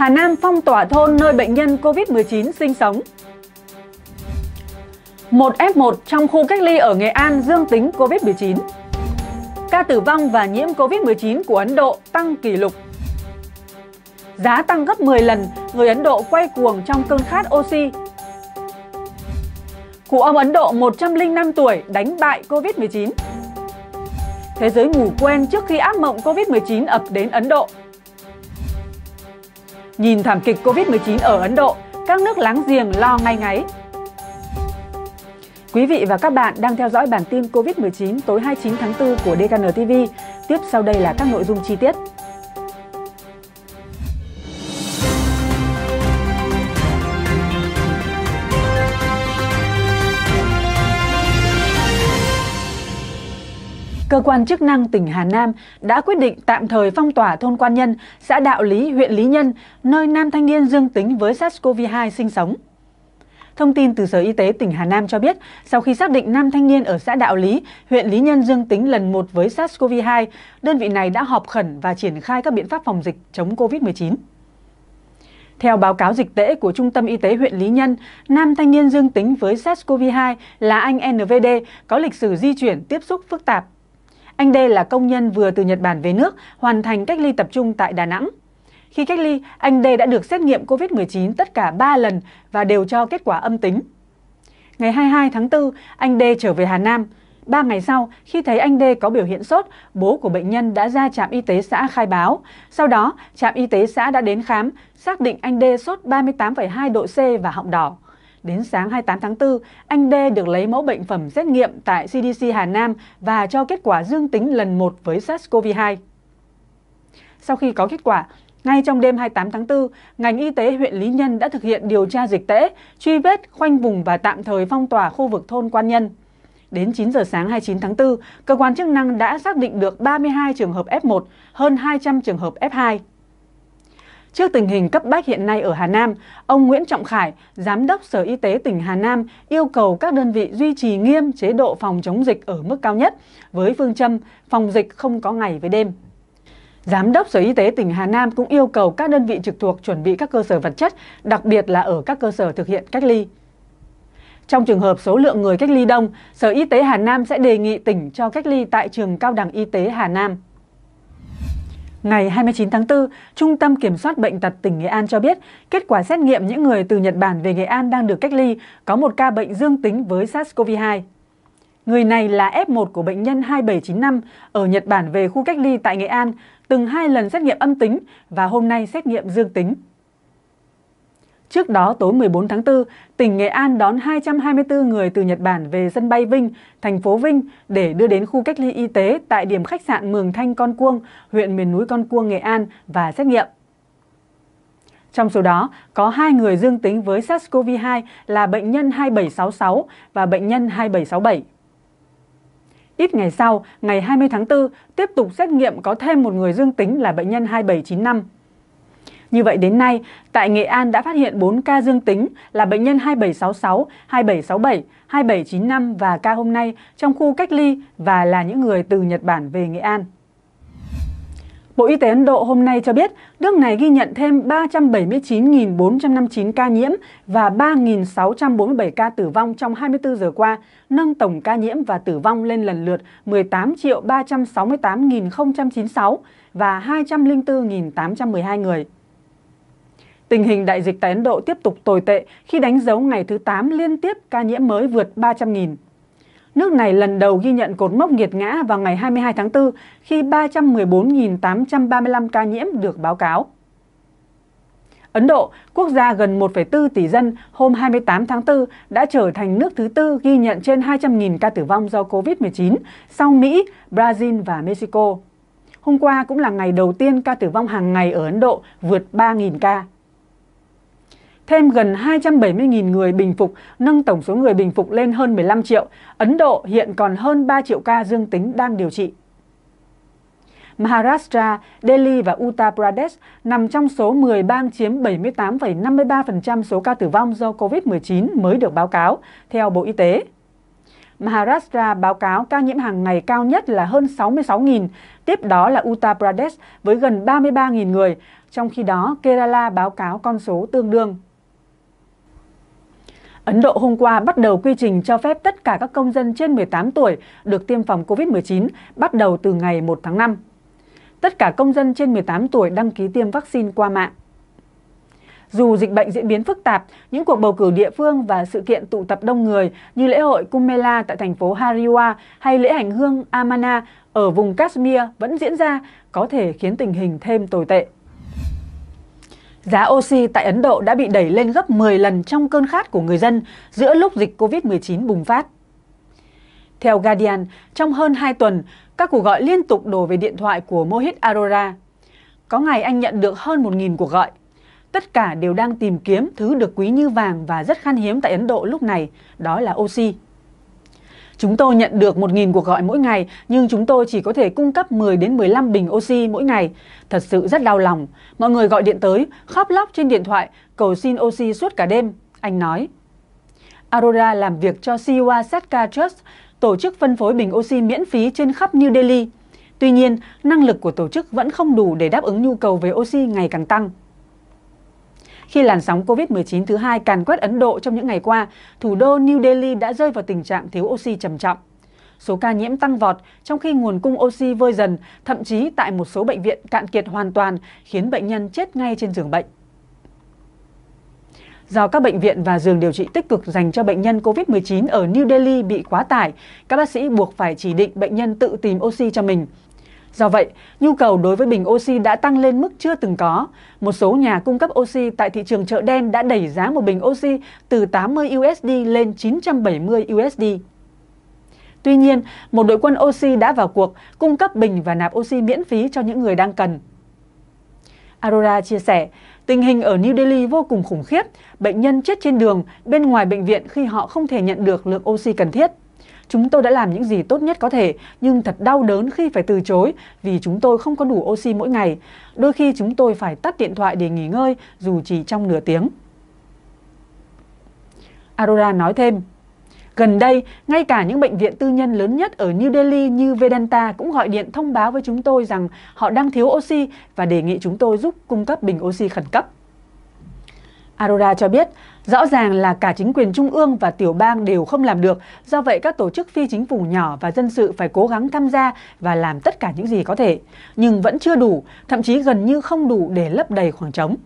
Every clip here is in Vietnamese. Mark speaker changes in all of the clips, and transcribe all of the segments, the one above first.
Speaker 1: Hà Nam phong tỏa thôn nơi bệnh nhân COVID-19 sinh sống. Một F1 trong khu cách ly ở Nghệ An dương tính COVID-19. Ca tử vong và nhiễm COVID-19 của Ấn Độ tăng kỷ lục. Giá tăng gấp 10 lần, người Ấn Độ quay cuồng trong cơn khát oxy. Cụ ông Ấn Độ 105 tuổi đánh bại COVID-19. Thế giới ngủ quen trước khi ác mộng COVID-19 ập đến Ấn Độ. Nhìn thảm kịch Covid-19 ở Ấn Độ, các nước láng giềng lo ngay ngáy. Quý vị và các bạn đang theo dõi bản tin Covid-19 tối 29 tháng 4 của DKN TV. Tiếp sau đây là các nội dung chi tiết. cơ quan chức năng tỉnh Hà Nam đã quyết định tạm thời phong tỏa thôn Quan Nhân, xã Đạo Lý, huyện Lý Nhân, nơi nam thanh niên dương tính với SARS-CoV-2 sinh sống. Thông tin từ Sở Y tế tỉnh Hà Nam cho biết, sau khi xác định nam thanh niên ở xã Đạo Lý, huyện Lý Nhân dương tính lần một với SARS-CoV-2, đơn vị này đã họp khẩn và triển khai các biện pháp phòng dịch chống COVID-19. Theo báo cáo dịch tễ của Trung tâm Y tế huyện Lý Nhân, nam thanh niên dương tính với SARS-CoV-2 là anh NVD có lịch sử di chuyển tiếp xúc phức tạp anh Đê là công nhân vừa từ Nhật Bản về nước, hoàn thành cách ly tập trung tại Đà Nẵng. Khi cách ly, anh Đê đã được xét nghiệm COVID-19 tất cả 3 lần và đều cho kết quả âm tính. Ngày 22 tháng 4, anh Đê trở về Hà Nam. Ba ngày sau, khi thấy anh Đê có biểu hiện sốt, bố của bệnh nhân đã ra trạm y tế xã khai báo. Sau đó, trạm y tế xã đã đến khám, xác định anh Đê sốt 38,2 độ C và họng đỏ. Đến sáng 28 tháng 4, anh D được lấy mẫu bệnh phẩm xét nghiệm tại CDC Hà Nam và cho kết quả dương tính lần 1 với SARS-CoV-2. Sau khi có kết quả, ngay trong đêm 28 tháng 4, ngành y tế huyện Lý Nhân đã thực hiện điều tra dịch tễ, truy vết, khoanh vùng và tạm thời phong tỏa khu vực thôn Quan Nhân. Đến 9 giờ sáng 29 tháng 4, cơ quan chức năng đã xác định được 32 trường hợp F1, hơn 200 trường hợp F2. Trước tình hình cấp bách hiện nay ở Hà Nam, ông Nguyễn Trọng Khải, Giám đốc Sở Y tế tỉnh Hà Nam yêu cầu các đơn vị duy trì nghiêm chế độ phòng chống dịch ở mức cao nhất, với phương châm phòng dịch không có ngày với đêm. Giám đốc Sở Y tế tỉnh Hà Nam cũng yêu cầu các đơn vị trực thuộc chuẩn bị các cơ sở vật chất, đặc biệt là ở các cơ sở thực hiện cách ly. Trong trường hợp số lượng người cách ly đông, Sở Y tế Hà Nam sẽ đề nghị tỉnh cho cách ly tại trường Cao đẳng Y tế Hà Nam. Ngày 29 tháng 4, Trung tâm Kiểm soát Bệnh tật tỉnh Nghệ An cho biết kết quả xét nghiệm những người từ Nhật Bản về Nghệ An đang được cách ly có một ca bệnh dương tính với SARS-CoV-2. Người này là F1 của bệnh nhân 2795 ở Nhật Bản về khu cách ly tại Nghệ An, từng hai lần xét nghiệm âm tính và hôm nay xét nghiệm dương tính. Trước đó, tối 14 tháng 4, tỉnh Nghệ An đón 224 người từ Nhật Bản về sân bay Vinh, thành phố Vinh để đưa đến khu cách ly y tế tại điểm khách sạn Mường Thanh Con Cuông, huyện miền núi Con Cuông, Nghệ An và xét nghiệm. Trong số đó, có 2 người dương tính với SARS-CoV-2 là bệnh nhân 2766 và bệnh nhân 2767. Ít ngày sau, ngày 20 tháng 4, tiếp tục xét nghiệm có thêm một người dương tính là bệnh nhân 2795. Như vậy đến nay, tại Nghệ An đã phát hiện 4 ca dương tính là bệnh nhân 2766, 2767, 2795 và ca hôm nay trong khu cách ly và là những người từ Nhật Bản về Nghệ An. Bộ Y tế Ấn Độ hôm nay cho biết nước này ghi nhận thêm 379.459 ca nhiễm và 3.647 ca tử vong trong 24 giờ qua, nâng tổng ca nhiễm và tử vong lên lần lượt 18.368.096 và 204.812 người. Tình hình đại dịch tại Ấn Độ tiếp tục tồi tệ khi đánh dấu ngày thứ 8 liên tiếp ca nhiễm mới vượt 300.000. Nước này lần đầu ghi nhận cột mốc nghiệt ngã vào ngày 22 tháng 4 khi 314.835 ca nhiễm được báo cáo. Ấn Độ, quốc gia gần 1,4 tỷ dân, hôm 28 tháng 4 đã trở thành nước thứ tư ghi nhận trên 200.000 ca tử vong do COVID-19 sau Mỹ, Brazil và Mexico. Hôm qua cũng là ngày đầu tiên ca tử vong hàng ngày ở Ấn Độ vượt 3.000 ca thêm gần 270.000 người bình phục, nâng tổng số người bình phục lên hơn 15 triệu. Ấn Độ hiện còn hơn 3 triệu ca dương tính đang điều trị. Maharashtra, Delhi và Uttar Pradesh nằm trong số 10 bang chiếm 78,53% số ca tử vong do COVID-19 mới được báo cáo, theo Bộ Y tế. Maharashtra báo cáo ca nhiễm hàng ngày cao nhất là hơn 66.000, tiếp đó là Uttar Pradesh với gần 33.000 người, trong khi đó Kerala báo cáo con số tương đương. Ấn Độ hôm qua bắt đầu quy trình cho phép tất cả các công dân trên 18 tuổi được tiêm phòng COVID-19 bắt đầu từ ngày 1 tháng 5. Tất cả công dân trên 18 tuổi đăng ký tiêm vaccine qua mạng. Dù dịch bệnh diễn biến phức tạp, những cuộc bầu cử địa phương và sự kiện tụ tập đông người như lễ hội Kumela tại thành phố Hariwa hay lễ hành hương Amana ở vùng Kashmir vẫn diễn ra có thể khiến tình hình thêm tồi tệ. Giá oxy tại Ấn Độ đã bị đẩy lên gấp 10 lần trong cơn khát của người dân giữa lúc dịch COVID-19 bùng phát. Theo Guardian, trong hơn 2 tuần, các cuộc gọi liên tục đổ về điện thoại của Mohit Arora. Có ngày anh nhận được hơn 1.000 cuộc gọi. Tất cả đều đang tìm kiếm thứ được quý như vàng và rất khan hiếm tại Ấn Độ lúc này, đó là oxy. Chúng tôi nhận được 1.000 cuộc gọi mỗi ngày, nhưng chúng tôi chỉ có thể cung cấp 10 đến 15 bình oxy mỗi ngày. Thật sự rất đau lòng. Mọi người gọi điện tới, khóc lóc trên điện thoại, cầu xin oxy suốt cả đêm. Anh nói. Aurora làm việc cho Siwa Setka Trust, tổ chức phân phối bình oxy miễn phí trên khắp New Delhi. Tuy nhiên, năng lực của tổ chức vẫn không đủ để đáp ứng nhu cầu về oxy ngày càng tăng. Khi làn sóng COVID-19 thứ hai càn quét Ấn Độ trong những ngày qua, thủ đô New Delhi đã rơi vào tình trạng thiếu oxy trầm trọng. Số ca nhiễm tăng vọt trong khi nguồn cung oxy vơi dần, thậm chí tại một số bệnh viện cạn kiệt hoàn toàn khiến bệnh nhân chết ngay trên giường bệnh. Do các bệnh viện và giường điều trị tích cực dành cho bệnh nhân COVID-19 ở New Delhi bị quá tải, các bác sĩ buộc phải chỉ định bệnh nhân tự tìm oxy cho mình. Do vậy, nhu cầu đối với bình oxy đã tăng lên mức chưa từng có. Một số nhà cung cấp oxy tại thị trường chợ đen đã đẩy giá một bình oxy từ 80 USD lên 970 USD. Tuy nhiên, một đội quân oxy đã vào cuộc, cung cấp bình và nạp oxy miễn phí cho những người đang cần. Arora chia sẻ, tình hình ở New Delhi vô cùng khủng khiếp, bệnh nhân chết trên đường, bên ngoài bệnh viện khi họ không thể nhận được lượng oxy cần thiết. Chúng tôi đã làm những gì tốt nhất có thể, nhưng thật đau đớn khi phải từ chối vì chúng tôi không có đủ oxy mỗi ngày. Đôi khi chúng tôi phải tắt điện thoại để nghỉ ngơi dù chỉ trong nửa tiếng. Arora nói thêm, Gần đây, ngay cả những bệnh viện tư nhân lớn nhất ở New Delhi như Vedanta cũng gọi điện thông báo với chúng tôi rằng họ đang thiếu oxy và đề nghị chúng tôi giúp cung cấp bình oxy khẩn cấp. Arora cho biết, rõ ràng là cả chính quyền trung ương và tiểu bang đều không làm được, do vậy các tổ chức phi chính phủ nhỏ và dân sự phải cố gắng tham gia và làm tất cả những gì có thể, nhưng vẫn chưa đủ, thậm chí gần như không đủ để lấp đầy khoảng trống.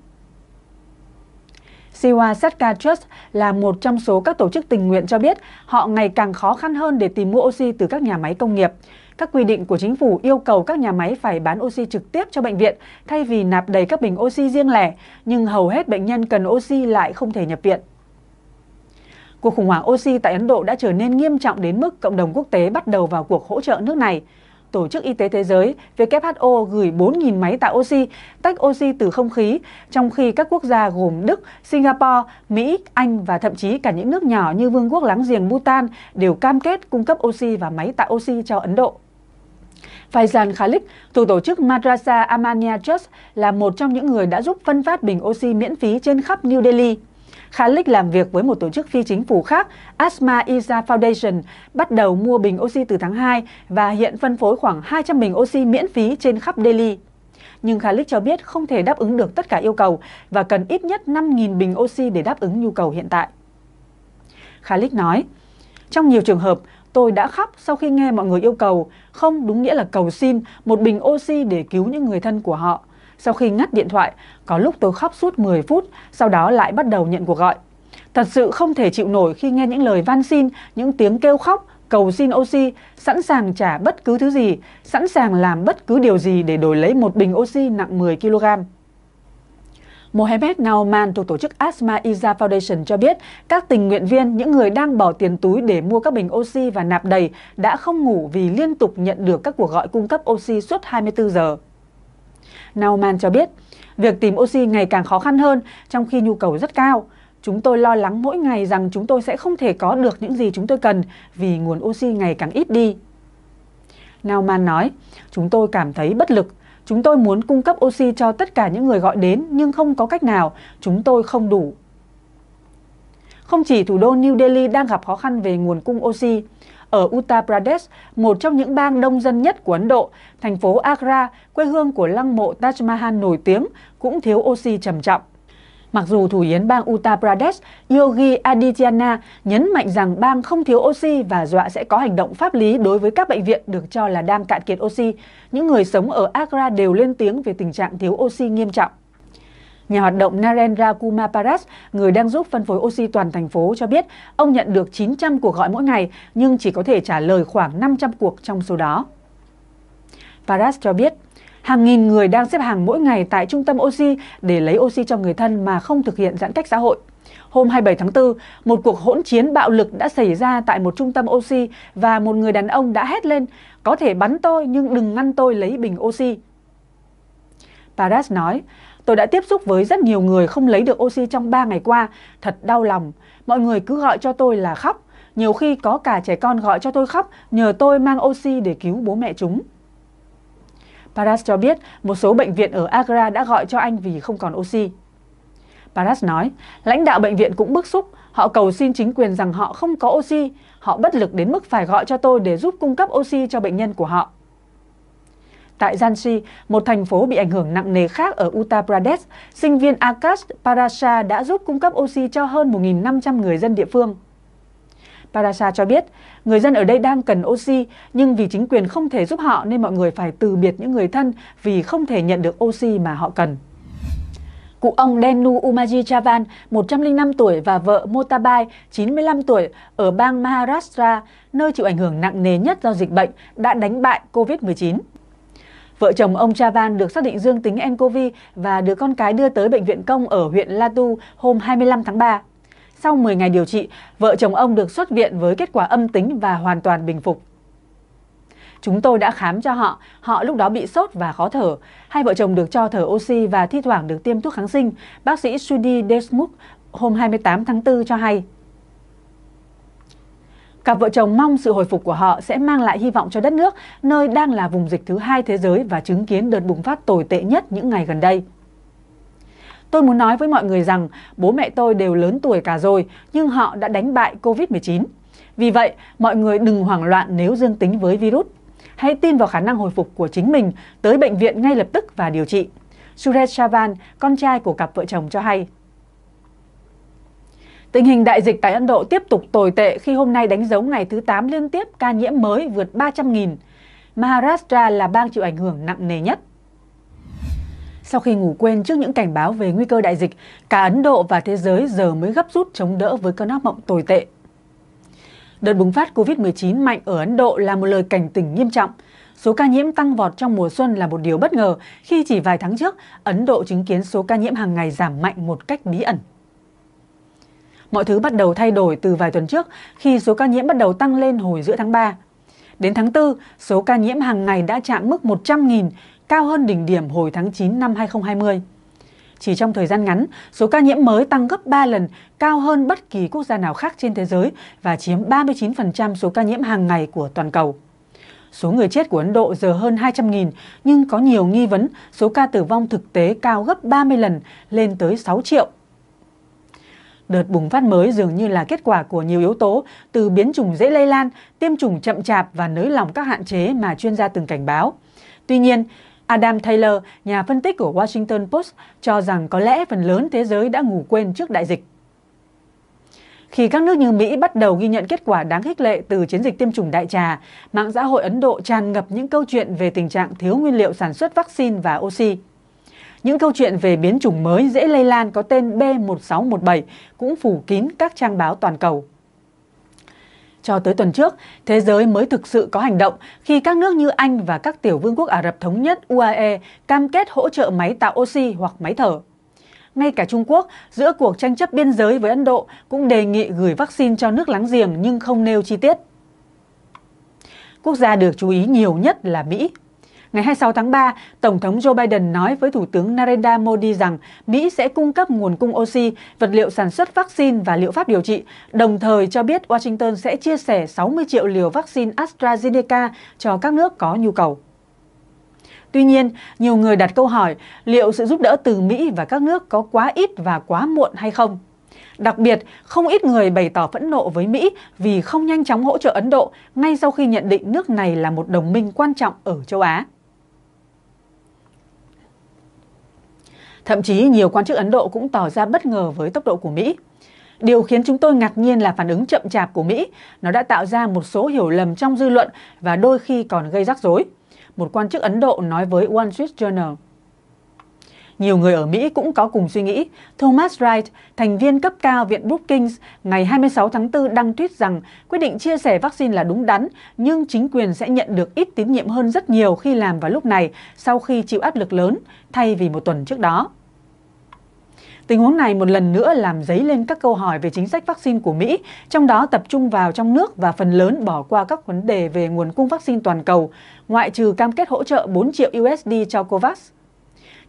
Speaker 1: Siwa Satka Trust là một trong số các tổ chức tình nguyện cho biết họ ngày càng khó khăn hơn để tìm mua oxy từ các nhà máy công nghiệp. Các quy định của chính phủ yêu cầu các nhà máy phải bán oxy trực tiếp cho bệnh viện thay vì nạp đầy các bình oxy riêng lẻ, nhưng hầu hết bệnh nhân cần oxy lại không thể nhập viện. Cuộc khủng hoảng oxy tại Ấn Độ đã trở nên nghiêm trọng đến mức cộng đồng quốc tế bắt đầu vào cuộc hỗ trợ nước này. Tổ chức Y tế Thế giới WHO gửi 4.000 máy tạo oxy, tách oxy từ không khí, trong khi các quốc gia gồm Đức, Singapore, Mỹ, Anh và thậm chí cả những nước nhỏ như vương quốc láng giềng Bhutan đều cam kết cung cấp oxy và máy tạo oxy cho Ấn Độ. Faizan Khalik, thuộc tổ chức Madrasa Amania Trust, là một trong những người đã giúp phân phát bình oxy miễn phí trên khắp New Delhi. Khalik làm việc với một tổ chức phi chính phủ khác, Asma Isa Foundation, bắt đầu mua bình oxy từ tháng 2 và hiện phân phối khoảng 200 bình oxy miễn phí trên khắp Delhi. Nhưng Khalik cho biết không thể đáp ứng được tất cả yêu cầu và cần ít nhất 5.000 bình oxy để đáp ứng nhu cầu hiện tại. Khalik nói, trong nhiều trường hợp, Tôi đã khóc sau khi nghe mọi người yêu cầu, không đúng nghĩa là cầu xin, một bình oxy để cứu những người thân của họ. Sau khi ngắt điện thoại, có lúc tôi khóc suốt 10 phút, sau đó lại bắt đầu nhận cuộc gọi. Thật sự không thể chịu nổi khi nghe những lời van xin, những tiếng kêu khóc, cầu xin oxy, sẵn sàng trả bất cứ thứ gì, sẵn sàng làm bất cứ điều gì để đổi lấy một bình oxy nặng 10 kg. Mohamed Nauman thuộc tổ chức Asma Iza Foundation cho biết, các tình nguyện viên, những người đang bỏ tiền túi để mua các bình oxy và nạp đầy, đã không ngủ vì liên tục nhận được các cuộc gọi cung cấp oxy suốt 24 giờ. Nauman cho biết, việc tìm oxy ngày càng khó khăn hơn trong khi nhu cầu rất cao. Chúng tôi lo lắng mỗi ngày rằng chúng tôi sẽ không thể có được những gì chúng tôi cần vì nguồn oxy ngày càng ít đi. Nauman nói, chúng tôi cảm thấy bất lực Chúng tôi muốn cung cấp oxy cho tất cả những người gọi đến nhưng không có cách nào, chúng tôi không đủ. Không chỉ thủ đô New Delhi đang gặp khó khăn về nguồn cung oxy, ở Uttar Pradesh, một trong những bang đông dân nhất của Ấn Độ, thành phố Agra, quê hương của lăng mộ Taj Mahal nổi tiếng, cũng thiếu oxy trầm trọng. Mặc dù Thủ yến bang Uttar Pradesh Yogi Adityana nhấn mạnh rằng bang không thiếu oxy và dọa sẽ có hành động pháp lý đối với các bệnh viện được cho là đang cạn kiệt oxy, những người sống ở Agra đều lên tiếng về tình trạng thiếu oxy nghiêm trọng. Nhà hoạt động Narendra Kumar Paras, người đang giúp phân phối oxy toàn thành phố, cho biết ông nhận được 900 cuộc gọi mỗi ngày nhưng chỉ có thể trả lời khoảng 500 cuộc trong số đó. Paras cho biết Hàng nghìn người đang xếp hàng mỗi ngày tại trung tâm oxy để lấy oxy cho người thân mà không thực hiện giãn cách xã hội. Hôm 27 tháng 4, một cuộc hỗn chiến bạo lực đã xảy ra tại một trung tâm oxy và một người đàn ông đã hét lên, có thể bắn tôi nhưng đừng ngăn tôi lấy bình oxy. Paras nói, tôi đã tiếp xúc với rất nhiều người không lấy được oxy trong 3 ngày qua, thật đau lòng. Mọi người cứ gọi cho tôi là khóc, nhiều khi có cả trẻ con gọi cho tôi khóc nhờ tôi mang oxy để cứu bố mẹ chúng. Paras cho biết một số bệnh viện ở Agra đã gọi cho anh vì không còn oxy. Paras nói, lãnh đạo bệnh viện cũng bức xúc, họ cầu xin chính quyền rằng họ không có oxy, họ bất lực đến mức phải gọi cho tôi để giúp cung cấp oxy cho bệnh nhân của họ. Tại Jansi, một thành phố bị ảnh hưởng nặng nề khác ở Uttar Pradesh, sinh viên Akash Parasha đã giúp cung cấp oxy cho hơn 1.500 người dân địa phương. Parasha cho biết, người dân ở đây đang cần oxy, nhưng vì chính quyền không thể giúp họ nên mọi người phải từ biệt những người thân vì không thể nhận được oxy mà họ cần. Cụ ông Denu Umaji Chavan, 105 tuổi và vợ Motabai, 95 tuổi, ở bang Maharashtra, nơi chịu ảnh hưởng nặng nề nhất do dịch bệnh, đã đánh bại COVID-19. Vợ chồng ông Chavan được xác định dương tính nCoV và được con cái đưa tới bệnh viện công ở huyện Latu hôm 25 tháng 3 sau 10 ngày điều trị, vợ chồng ông được xuất viện với kết quả âm tính và hoàn toàn bình phục. Chúng tôi đã khám cho họ, họ lúc đó bị sốt và khó thở. Hai vợ chồng được cho thở oxy và thi thoảng được tiêm thuốc kháng sinh. Bác sĩ Sudi Desmuk hôm 28 tháng 4 cho hay. Cặp vợ chồng mong sự hồi phục của họ sẽ mang lại hy vọng cho đất nước, nơi đang là vùng dịch thứ hai thế giới và chứng kiến đợt bùng phát tồi tệ nhất những ngày gần đây. Tôi muốn nói với mọi người rằng bố mẹ tôi đều lớn tuổi cả rồi nhưng họ đã đánh bại Covid-19. Vì vậy, mọi người đừng hoảng loạn nếu dương tính với virus. Hãy tin vào khả năng hồi phục của chính mình, tới bệnh viện ngay lập tức và điều trị. Suresh Chavan, con trai của cặp vợ chồng cho hay. Tình hình đại dịch tại Ấn Độ tiếp tục tồi tệ khi hôm nay đánh dấu ngày thứ 8 liên tiếp ca nhiễm mới vượt 300.000. Maharashtra là bang chịu ảnh hưởng nặng nề nhất. Sau khi ngủ quên trước những cảnh báo về nguy cơ đại dịch, cả Ấn Độ và thế giới giờ mới gấp rút chống đỡ với cơn ác mộng tồi tệ. Đợt bùng phát COVID-19 mạnh ở Ấn Độ là một lời cảnh tỉnh nghiêm trọng. Số ca nhiễm tăng vọt trong mùa xuân là một điều bất ngờ khi chỉ vài tháng trước, Ấn Độ chứng kiến số ca nhiễm hàng ngày giảm mạnh một cách bí ẩn. Mọi thứ bắt đầu thay đổi từ vài tuần trước khi số ca nhiễm bắt đầu tăng lên hồi giữa tháng 3. Đến tháng 4, số ca nhiễm hàng ngày đã chạm mức 100.000, cao hơn đỉnh điểm hồi tháng 9 năm 2020. Chỉ trong thời gian ngắn, số ca nhiễm mới tăng gấp 3 lần, cao hơn bất kỳ quốc gia nào khác trên thế giới và chiếm 39% số ca nhiễm hàng ngày của toàn cầu. Số người chết của Ấn Độ giờ hơn 200.000, nhưng có nhiều nghi vấn số ca tử vong thực tế cao gấp 30 lần, lên tới 6 triệu. Đợt bùng phát mới dường như là kết quả của nhiều yếu tố, từ biến chủng dễ lây lan, tiêm chủng chậm chạp và nới lỏng các hạn chế mà chuyên gia từng cảnh báo. Tuy nhiên, Adam Taylor, nhà phân tích của Washington Post, cho rằng có lẽ phần lớn thế giới đã ngủ quên trước đại dịch. Khi các nước như Mỹ bắt đầu ghi nhận kết quả đáng khích lệ từ chiến dịch tiêm chủng đại trà, mạng xã hội Ấn Độ tràn ngập những câu chuyện về tình trạng thiếu nguyên liệu sản xuất vaccine và oxy. Những câu chuyện về biến chủng mới dễ lây lan có tên B1617 cũng phủ kín các trang báo toàn cầu. Cho tới tuần trước, thế giới mới thực sự có hành động khi các nước như Anh và các tiểu vương quốc Ả Rập Thống Nhất UAE cam kết hỗ trợ máy tạo oxy hoặc máy thở. Ngay cả Trung Quốc, giữa cuộc tranh chấp biên giới với Ấn Độ cũng đề nghị gửi vaccine cho nước láng giềng nhưng không nêu chi tiết. Quốc gia được chú ý nhiều nhất là Mỹ Ngày 26 tháng 3, Tổng thống Joe Biden nói với Thủ tướng Narendra Modi rằng Mỹ sẽ cung cấp nguồn cung oxy, vật liệu sản xuất vaccine và liệu pháp điều trị, đồng thời cho biết Washington sẽ chia sẻ 60 triệu liều vaccine AstraZeneca cho các nước có nhu cầu. Tuy nhiên, nhiều người đặt câu hỏi liệu sự giúp đỡ từ Mỹ và các nước có quá ít và quá muộn hay không? Đặc biệt, không ít người bày tỏ phẫn nộ với Mỹ vì không nhanh chóng hỗ trợ Ấn Độ ngay sau khi nhận định nước này là một đồng minh quan trọng ở châu Á. Thậm chí nhiều quan chức Ấn Độ cũng tỏ ra bất ngờ với tốc độ của Mỹ. Điều khiến chúng tôi ngạc nhiên là phản ứng chậm chạp của Mỹ. Nó đã tạo ra một số hiểu lầm trong dư luận và đôi khi còn gây rắc rối. Một quan chức Ấn Độ nói với One Street Journal. Nhiều người ở Mỹ cũng có cùng suy nghĩ. Thomas Wright, thành viên cấp cao Viện Brookings, ngày 26 tháng 4 đăng tweet rằng quyết định chia sẻ vaccine là đúng đắn, nhưng chính quyền sẽ nhận được ít tín nhiệm hơn rất nhiều khi làm vào lúc này sau khi chịu áp lực lớn, thay vì một tuần trước đó. Tình huống này một lần nữa làm dấy lên các câu hỏi về chính sách vaccine của Mỹ, trong đó tập trung vào trong nước và phần lớn bỏ qua các vấn đề về nguồn cung vaccine toàn cầu, ngoại trừ cam kết hỗ trợ 4 triệu USD cho COVAX.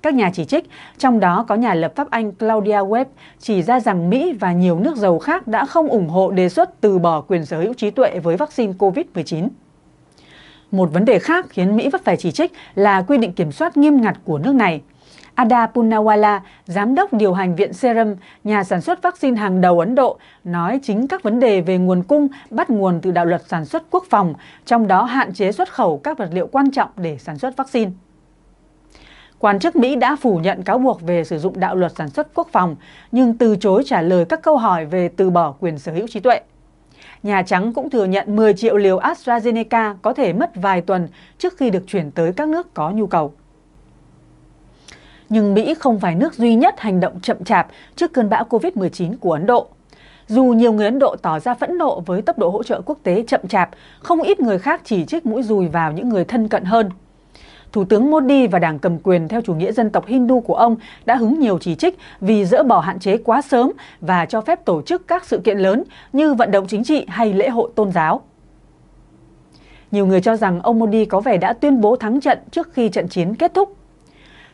Speaker 1: Các nhà chỉ trích, trong đó có nhà lập pháp Anh Claudia Webb, chỉ ra rằng Mỹ và nhiều nước giàu khác đã không ủng hộ đề xuất từ bỏ quyền sở hữu trí tuệ với vaccine COVID-19. Một vấn đề khác khiến Mỹ vấp phải chỉ trích là quy định kiểm soát nghiêm ngặt của nước này. Ada Punawala, giám đốc điều hành Viện Serum, nhà sản xuất vaccine hàng đầu Ấn Độ, nói chính các vấn đề về nguồn cung bắt nguồn từ đạo luật sản xuất quốc phòng, trong đó hạn chế xuất khẩu các vật liệu quan trọng để sản xuất vaccine. Quan chức Mỹ đã phủ nhận cáo buộc về sử dụng đạo luật sản xuất quốc phòng, nhưng từ chối trả lời các câu hỏi về từ bỏ quyền sở hữu trí tuệ. Nhà Trắng cũng thừa nhận 10 triệu liều AstraZeneca có thể mất vài tuần trước khi được chuyển tới các nước có nhu cầu. Nhưng Mỹ không phải nước duy nhất hành động chậm chạp trước cơn bão COVID-19 của Ấn Độ. Dù nhiều người Ấn Độ tỏ ra phẫn nộ với tốc độ hỗ trợ quốc tế chậm chạp, không ít người khác chỉ trích mũi dùi vào những người thân cận hơn – Thủ tướng Modi và đảng cầm quyền theo chủ nghĩa dân tộc Hindu của ông đã hứng nhiều chỉ trích vì dỡ bỏ hạn chế quá sớm và cho phép tổ chức các sự kiện lớn như vận động chính trị hay lễ hội tôn giáo. Nhiều người cho rằng ông Modi có vẻ đã tuyên bố thắng trận trước khi trận chiến kết thúc.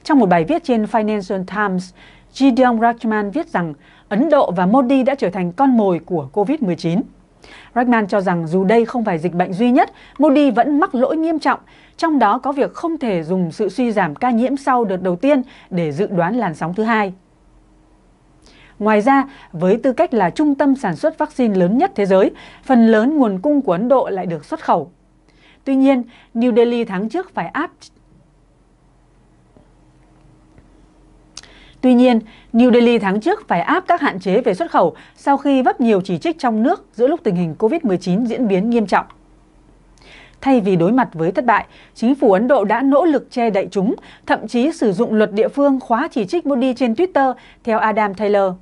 Speaker 1: Trong một bài viết trên Financial Times, Gideon Rachman viết rằng Ấn Độ và Modi đã trở thành con mồi của COVID-19. Rackman cho rằng dù đây không phải dịch bệnh duy nhất, Modi vẫn mắc lỗi nghiêm trọng, trong đó có việc không thể dùng sự suy giảm ca nhiễm sau đợt đầu tiên để dự đoán làn sóng thứ hai. Ngoài ra, với tư cách là trung tâm sản xuất vaccine lớn nhất thế giới, phần lớn nguồn cung của Ấn Độ lại được xuất khẩu. Tuy nhiên, New Delhi tháng trước phải áp Tuy nhiên, New Delhi tháng trước phải áp các hạn chế về xuất khẩu sau khi vấp nhiều chỉ trích trong nước giữa lúc tình hình COVID-19 diễn biến nghiêm trọng. Thay vì đối mặt với thất bại, chính phủ Ấn Độ đã nỗ lực che đậy chúng, thậm chí sử dụng luật địa phương khóa chỉ trích Modi trên Twitter, theo Adam Taylor.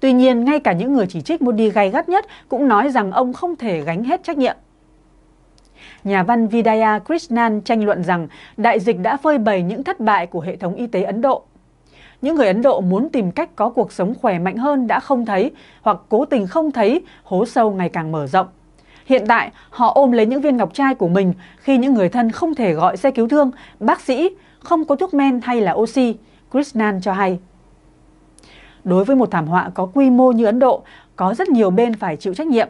Speaker 1: Tuy nhiên, ngay cả những người chỉ trích Modi gay gắt nhất cũng nói rằng ông không thể gánh hết trách nhiệm. Nhà văn Vidya Krishnan tranh luận rằng đại dịch đã phơi bày những thất bại của hệ thống y tế Ấn Độ những người Ấn Độ muốn tìm cách có cuộc sống khỏe mạnh hơn đã không thấy hoặc cố tình không thấy hố sâu ngày càng mở rộng. Hiện tại, họ ôm lấy những viên ngọc trai của mình khi những người thân không thể gọi xe cứu thương, bác sĩ, không có thuốc men hay là oxy, Krishnan cho hay. Đối với một thảm họa có quy mô như Ấn Độ, có rất nhiều bên phải chịu trách nhiệm.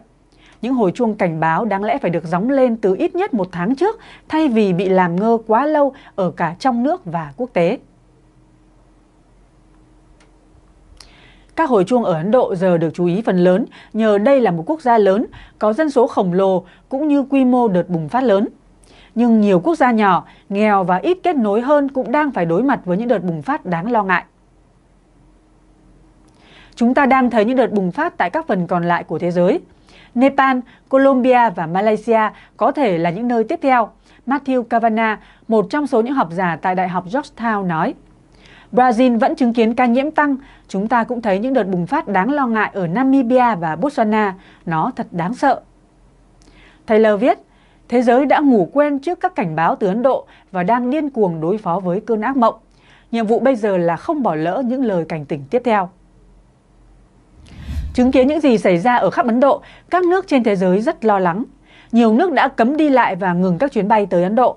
Speaker 1: Những hồi chuông cảnh báo đáng lẽ phải được gióng lên từ ít nhất một tháng trước thay vì bị làm ngơ quá lâu ở cả trong nước và quốc tế. Các hồi chuông ở Ấn Độ giờ được chú ý phần lớn nhờ đây là một quốc gia lớn, có dân số khổng lồ cũng như quy mô đợt bùng phát lớn. Nhưng nhiều quốc gia nhỏ, nghèo và ít kết nối hơn cũng đang phải đối mặt với những đợt bùng phát đáng lo ngại. Chúng ta đang thấy những đợt bùng phát tại các phần còn lại của thế giới. Nepal, Colombia và Malaysia có thể là những nơi tiếp theo. Matthew Kavanaugh, một trong số những học giả tại Đại học Georgetown nói. Brazil vẫn chứng kiến ca nhiễm tăng, chúng ta cũng thấy những đợt bùng phát đáng lo ngại ở Namibia và Botswana, nó thật đáng sợ. Taylor viết, thế giới đã ngủ quên trước các cảnh báo từ Ấn Độ và đang điên cuồng đối phó với cơn ác mộng. Nhiệm vụ bây giờ là không bỏ lỡ những lời cảnh tỉnh tiếp theo. Chứng kiến những gì xảy ra ở khắp Ấn Độ, các nước trên thế giới rất lo lắng. Nhiều nước đã cấm đi lại và ngừng các chuyến bay tới Ấn Độ.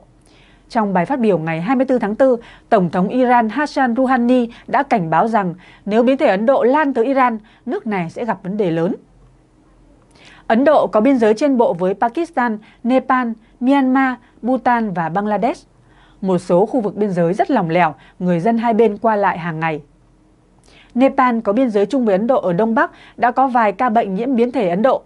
Speaker 1: Trong bài phát biểu ngày 24 tháng 4, Tổng thống Iran Hassan Rouhani đã cảnh báo rằng nếu biến thể Ấn Độ lan tới Iran, nước này sẽ gặp vấn đề lớn. Ấn Độ có biên giới trên bộ với Pakistan, Nepal, Myanmar, Bhutan và Bangladesh. Một số khu vực biên giới rất lỏng lẻo, người dân hai bên qua lại hàng ngày. Nepal có biên giới chung với Ấn Độ ở Đông Bắc đã có vài ca bệnh nhiễm biến thể Ấn Độ.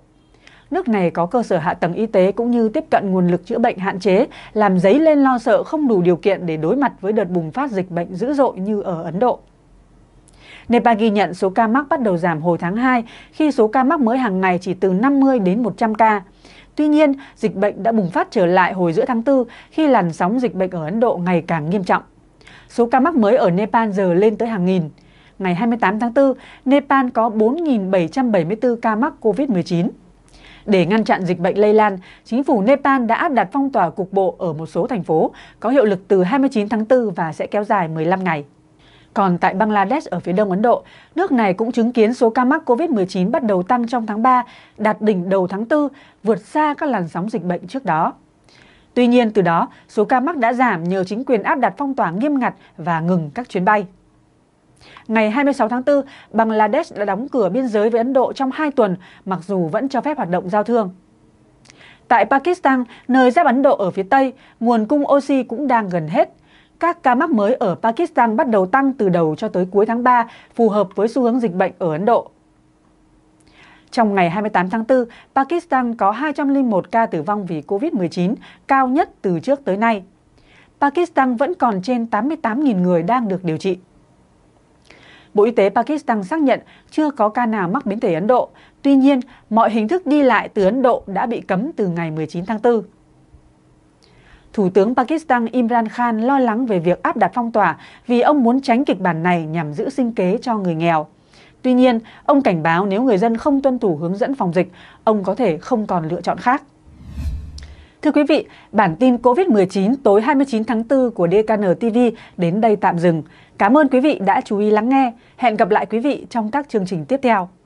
Speaker 1: Nước này có cơ sở hạ tầng y tế cũng như tiếp cận nguồn lực chữa bệnh hạn chế, làm dấy lên lo sợ không đủ điều kiện để đối mặt với đợt bùng phát dịch bệnh dữ dội như ở Ấn Độ. Nepal ghi nhận số ca mắc bắt đầu giảm hồi tháng 2 khi số ca mắc mới hàng ngày chỉ từ 50 đến 100 ca. Tuy nhiên, dịch bệnh đã bùng phát trở lại hồi giữa tháng 4 khi làn sóng dịch bệnh ở Ấn Độ ngày càng nghiêm trọng. Số ca mắc mới ở Nepal giờ lên tới hàng nghìn. Ngày 28 tháng 4, Nepal có 4.774 ca mắc COVID-19. Để ngăn chặn dịch bệnh lây lan, chính phủ Nepal đã áp đặt phong tỏa cục bộ ở một số thành phố, có hiệu lực từ 29 tháng 4 và sẽ kéo dài 15 ngày. Còn tại Bangladesh ở phía đông Ấn Độ, nước này cũng chứng kiến số ca mắc COVID-19 bắt đầu tăng trong tháng 3, đạt đỉnh đầu tháng 4, vượt xa các làn sóng dịch bệnh trước đó. Tuy nhiên, từ đó, số ca mắc đã giảm nhờ chính quyền áp đặt phong tỏa nghiêm ngặt và ngừng các chuyến bay. Ngày 26 tháng 4, Bangladesh đã đóng cửa biên giới với Ấn Độ trong 2 tuần, mặc dù vẫn cho phép hoạt động giao thương. Tại Pakistan, nơi giáp Ấn Độ ở phía Tây, nguồn cung oxy cũng đang gần hết. Các ca mắc mới ở Pakistan bắt đầu tăng từ đầu cho tới cuối tháng 3, phù hợp với xu hướng dịch bệnh ở Ấn Độ. Trong ngày 28 tháng 4, Pakistan có 201 ca tử vong vì COVID-19, cao nhất từ trước tới nay. Pakistan vẫn còn trên 88.000 người đang được điều trị. Bộ Y tế Pakistan xác nhận chưa có ca nào mắc biến thể Ấn Độ. Tuy nhiên, mọi hình thức đi lại từ Ấn Độ đã bị cấm từ ngày 19 tháng 4. Thủ tướng Pakistan Imran Khan lo lắng về việc áp đặt phong tỏa vì ông muốn tránh kịch bản này nhằm giữ sinh kế cho người nghèo. Tuy nhiên, ông cảnh báo nếu người dân không tuân thủ hướng dẫn phòng dịch, ông có thể không còn lựa chọn khác. Thưa quý vị, bản tin COVID-19 tối 29 tháng 4 của DKN TV đến đây tạm dừng. Cảm ơn quý vị đã chú ý lắng nghe. Hẹn gặp lại quý vị trong các chương trình tiếp theo.